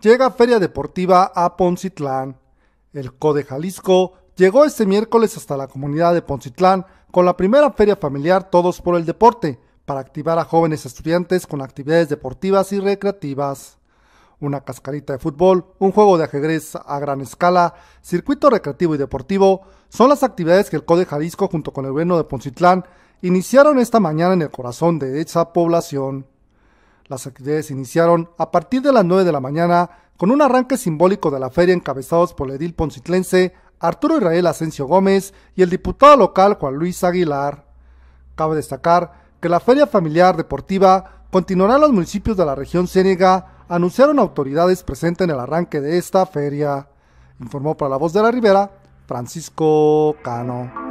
llega Feria Deportiva a Poncitlán. El CODE Jalisco llegó este miércoles hasta la comunidad de Poncitlán con la primera feria familiar Todos por el Deporte para activar a jóvenes estudiantes con actividades deportivas y recreativas. Una cascarita de fútbol, un juego de ajedrez a gran escala, circuito recreativo y deportivo son las actividades que el CODE Jalisco junto con el gobierno de Poncitlán iniciaron esta mañana en el corazón de esa población. Las actividades iniciaron a partir de las 9 de la mañana con un arranque simbólico de la feria encabezados por el edil poncitlense Arturo Israel Asensio Gómez y el diputado local Juan Luis Aguilar. Cabe destacar que la feria familiar deportiva continuará en los municipios de la región ciénega, anunciaron autoridades presentes en el arranque de esta feria. Informó para la voz de la Ribera Francisco Cano.